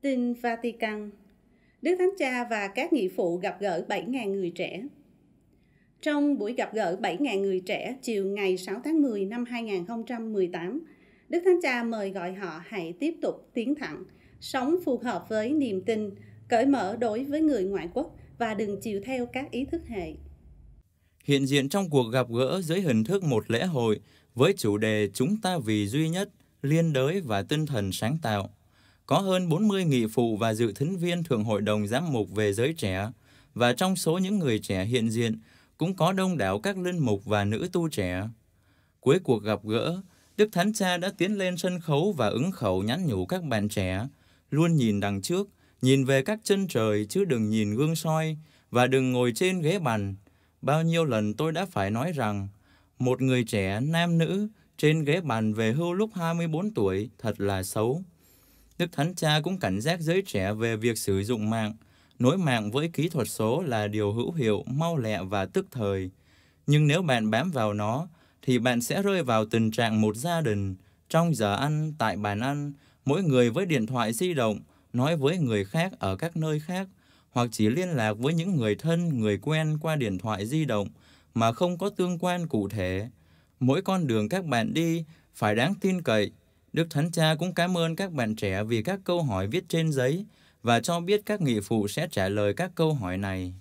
Tin Vatican Đức Thánh Cha và các nghị phụ gặp gỡ 7.000 người trẻ Trong buổi gặp gỡ 7.000 người trẻ chiều ngày 6 tháng 10 năm 2018, Đức Thánh Cha mời gọi họ hãy tiếp tục tiến thẳng, sống phù hợp với niềm tin, cởi mở đối với người ngoại quốc và đừng chiều theo các ý thức hệ. Hiện diện trong cuộc gặp gỡ dưới hình thức một lễ hội với chủ đề Chúng ta vì duy nhất, liên đới và tinh thần sáng tạo – có hơn 40 nghị phụ và dự thính viên Thường Hội đồng Giám mục về giới trẻ, và trong số những người trẻ hiện diện cũng có đông đảo các linh mục và nữ tu trẻ. Cuối cuộc gặp gỡ, Đức Thánh Cha đã tiến lên sân khấu và ứng khẩu nhắn nhủ các bạn trẻ, luôn nhìn đằng trước, nhìn về các chân trời chứ đừng nhìn gương soi và đừng ngồi trên ghế bàn. Bao nhiêu lần tôi đã phải nói rằng, một người trẻ nam nữ trên ghế bàn về hưu lúc 24 tuổi thật là xấu. Đức Thánh Cha cũng cảnh giác giới trẻ về việc sử dụng mạng. Nối mạng với kỹ thuật số là điều hữu hiệu, mau lẹ và tức thời. Nhưng nếu bạn bám vào nó, thì bạn sẽ rơi vào tình trạng một gia đình. Trong giờ ăn, tại bàn ăn, mỗi người với điện thoại di động, nói với người khác ở các nơi khác, hoặc chỉ liên lạc với những người thân, người quen qua điện thoại di động mà không có tương quan cụ thể. Mỗi con đường các bạn đi phải đáng tin cậy, Đức Thánh Cha cũng cảm ơn các bạn trẻ vì các câu hỏi viết trên giấy và cho biết các nghị phụ sẽ trả lời các câu hỏi này.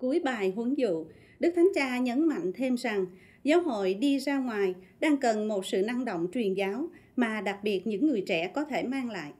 Cuối bài huấn dụ, Đức Thánh Cha nhấn mạnh thêm rằng giáo hội đi ra ngoài đang cần một sự năng động truyền giáo mà đặc biệt những người trẻ có thể mang lại.